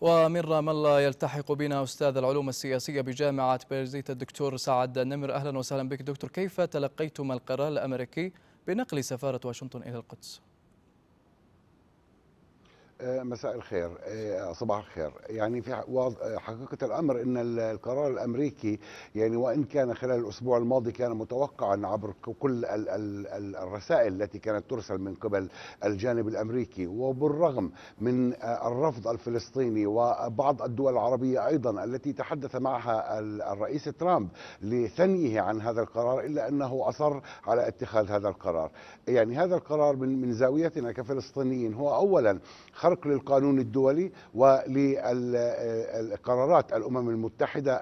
ومن رام الله يلتحق بنا أستاذ العلوم السياسية بجامعة بيرزيت الدكتور سعد نمر أهلا وسهلا بك دكتور كيف تلقيتم القرار الأمريكي بنقل سفارة واشنطن إلى القدس؟ آه، مساء الخير آه، صباح الخير يعني في آه، حقيقة الأمر أن القرار الأمريكي يعني وإن كان خلال الأسبوع الماضي كان متوقعا عبر كل الرسائل التي كانت ترسل من قبل الجانب الأمريكي وبالرغم من الرفض الفلسطيني وبعض الدول العربية أيضا التي تحدث معها الرئيس ترامب لثنيه عن هذا القرار إلا أنه أصر على اتخاذ هذا القرار يعني هذا القرار من زاويتنا كفلسطينيين هو أولا خرق للقانون الدولي ولقرارات الامم المتحده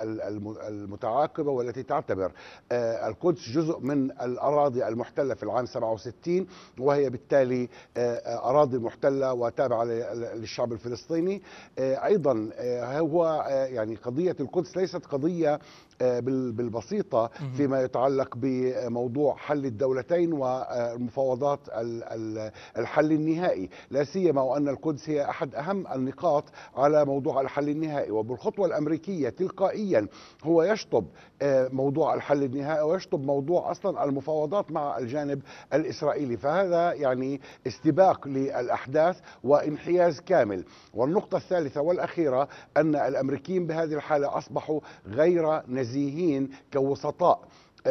المتعاقبه والتي تعتبر آه، القدس جزء من الاراضي المحتله في العام 67 وهي بالتالي آه، آه، اراضي محتله وتابعه للشعب الفلسطيني ايضا هو يعني قضيه القدس ليست قضيه بالبسيطه فيما يتعلق بموضوع حل الدولتين ومفاوضات الحل النهائي لا سيما وان القدس القدس هي أحد أهم النقاط على موضوع الحل النهائي وبالخطوة الأمريكية تلقائيا هو يشطب آه، موضوع الحل النهائي ويشطب موضوع أصلا المفاوضات مع الجانب الإسرائيلي فهذا يعني استباق للأحداث وانحياز كامل والنقطة الثالثة والأخيرة أن الأمريكيين بهذه الحالة أصبحوا غير نزيهين كوسطاء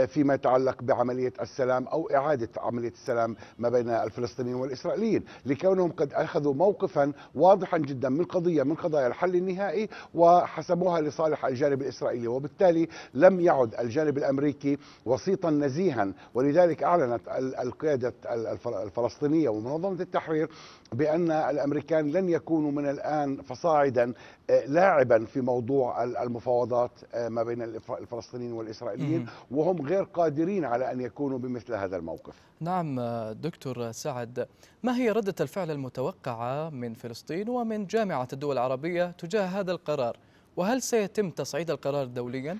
فيما يتعلق بعملية السلام أو إعادة عملية السلام ما بين الفلسطينيين والإسرائيليين لكونهم قد أخذوا موقفا واضحا جدا من قضية من قضايا الحل النهائي وحسموها لصالح الجانب الإسرائيلي وبالتالي لم يعد الجانب الأمريكي وسيطا نزيها ولذلك أعلنت القيادة الفلسطينية ومنظمة التحرير بأن الأمريكان لن يكونوا من الآن فصاعدا آه، لاعبا في موضوع المفاوضات آه، ما بين الفلسطينيين والإسرائيليين وهم غير قادرين على أن يكونوا بمثل هذا الموقف نعم دكتور سعد ما هي ردة الفعل المتوقعة من فلسطين ومن جامعة الدول العربية تجاه هذا القرار وهل سيتم تصعيد القرار دوليا؟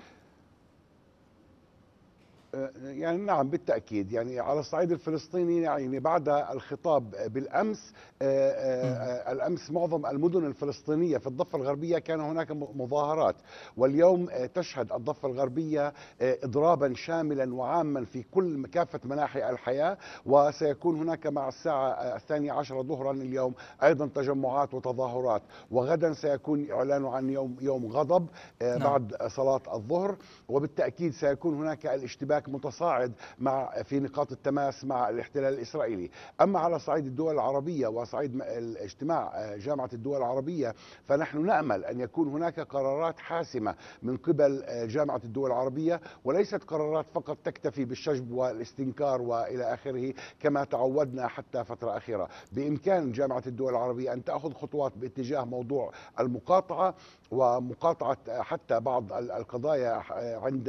آه، يعني نعم بالتأكيد يعني على الصعيد الفلسطيني يعني بعد الخطاب بالأمس آه، آه، الأمس معظم المدن الفلسطينية في الضفة الغربية كان هناك مظاهرات واليوم تشهد الضفة الغربية إضرابا شاملا وعاما في كل كافة مناحي الحياة وسيكون هناك مع الساعة الثانية عشرة ظهرا اليوم أيضا تجمعات وتظاهرات وغدا سيكون إعلان عن يوم يوم غضب نعم. بعد صلاة الظهر وبالتأكيد سيكون هناك الاشتباك هناك متصاعد مع في نقاط التماس مع الاحتلال الاسرائيلي، اما على صعيد الدول العربيه وصعيد اجتماع آه، جامعه الدول العربيه فنحن نامل ان يكون هناك قرارات حاسمه من قبل آه، جامعه الدول العربيه وليست قرارات فقط تكتفي بالشجب والاستنكار والى اخره كما تعودنا حتى فتره اخيره، بامكان جامعه الدول العربيه ان تاخذ خطوات باتجاه موضوع المقاطعه ومقاطعه آه، حتى بعض القضايا عند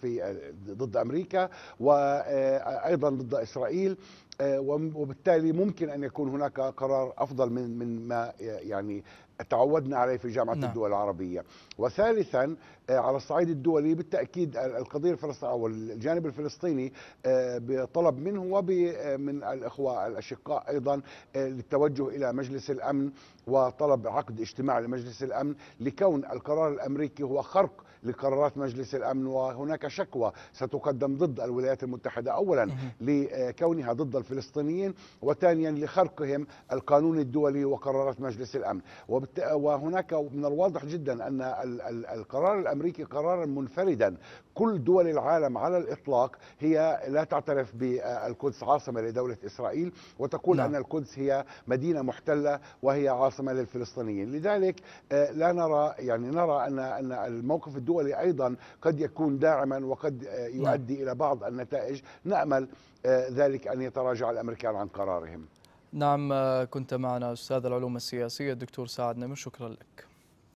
في ضد امريكا وايضا ضد اسرائيل آه، وبالتالي ممكن ان يكون هناك قرار افضل من من ما يعني تعودنا عليه في جامعه نعم. الدول العربيه وثالثا آه، على الصعيد الدولي بالتاكيد القضيه الفلسطينيه او الجانب الفلسطيني آه، بطلب منه ومن الاخوه الاشقاء ايضا للتوجه الى مجلس الامن وطلب عقد اجتماع لمجلس الامن لكون القرار الامريكي هو خرق لقرارات مجلس الامن وهناك شكوى ستقدم ضد الولايات المتحده اولا لكونها ضد الفلسطينيين وثانيا لخرقهم القانون الدولي وقرارات مجلس الامن وهناك من الواضح جدا ان القرار الامريكي قرارا منفردا كل دول العالم على الاطلاق هي لا تعترف بالقدس عاصمه لدوله اسرائيل وتقول لا. نعم. ان القدس هي مدينه محتله وهي عاصمه للفلسطينيين لذلك آه، لا نرى يعني نرى ان ان الموقف الدولي ايضا قد يكون داعما وقد آه، نعم. يؤدي لا. الى بعض النتائج نامل آه، ذلك أن يتراجع الأمريكان عن قرارهم نعم آه، كنت معنا أستاذ العلوم السياسية الدكتور سعد نمر شكرا لك